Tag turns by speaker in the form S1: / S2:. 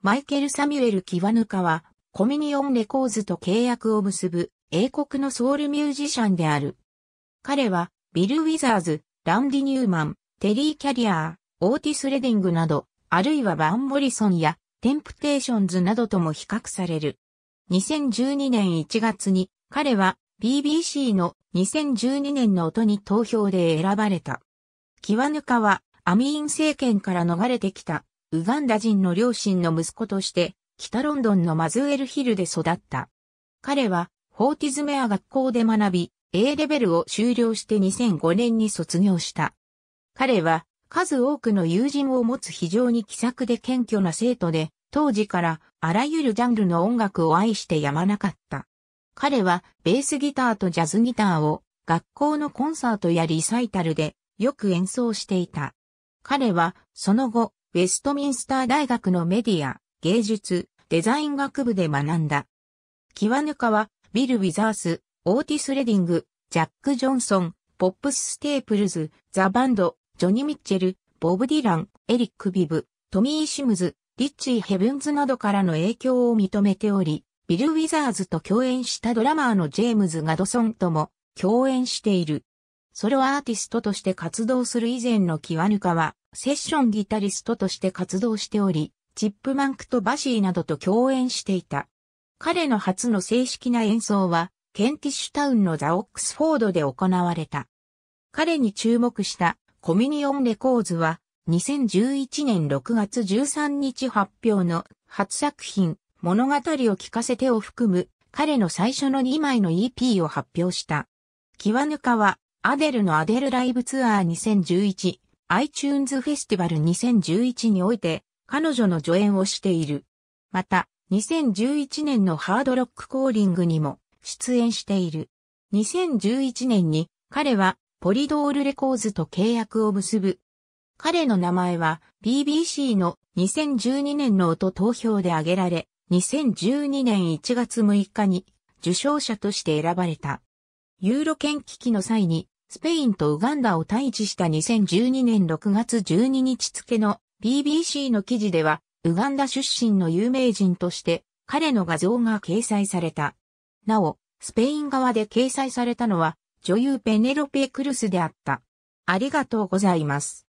S1: マイケル・サミュエル・キワヌカは、コミニオンレコーズと契約を結ぶ、英国のソウルミュージシャンである。彼は、ビル・ウィザーズ、ランディ・ニューマン、テリー・キャリアー、オーティス・レディングなど、あるいはバン・ボリソンや、テンプテーションズなどとも比較される。2012年1月に、彼は BBC の2012年の音に投票で選ばれた。キワヌカは、アミーン政権から逃れてきたウガンダ人の両親の息子として、北ロンドンのマズウェルヒルで育った。彼は、フォーティズメア学校で学び、A レベルを修了して2005年に卒業した。彼は、数多くの友人を持つ非常に気さくで謙虚な生徒で、当時からあらゆるジャンルの音楽を愛してやまなかった。彼はベースギターとジャズギターを学校のコンサートやリサイタルでよく演奏していた。彼はその後ウェストミンスター大学のメディア、芸術、デザイン学部で学んだ。キワヌカは、ビル・ウィザース、オーティス・レディング、ジャック・ジョンソン、ポップス・ステープルズ、ザ・バンド、ジョニー・ミッチェル、ボブ・ディラン、エリック・ビブ、トミー・シムズ、リッチー・ヘブンズなどからの影響を認めており、ビル・ウィザーズと共演したドラマーのジェームズ・ガドソンとも共演している。ソロアーティストとして活動する以前のキワヌカは、セッションギタリストとして活動しており、チップマンクとバシーなどと共演していた。彼の初の正式な演奏は、ケンティッシュタウンのザ・オックスフォードで行われた。彼に注目したコミニオンレコーズは、2011年6月13日発表の初作品、物語を聞かせてを含む彼の最初の2枚の EP を発表した。キワヌカは、アデルのアデルライブツアー2011 iTunes フェスティバル2011において彼女の助演をしている。また、2011年のハードロックコーリングにも出演している。2011年に彼はポリドールレコーズと契約を結ぶ。彼の名前は BBC の2012年の音投票で挙げられ、2012年1月6日に受賞者として選ばれた。ユーロ圏危機の際にスペインとウガンダを対治した2012年6月12日付の BBC の記事では、ウガンダ出身の有名人として彼の画像が掲載された。なお、スペイン側で掲載されたのは女優ペネロペ・クルスであった。ありがとうございます。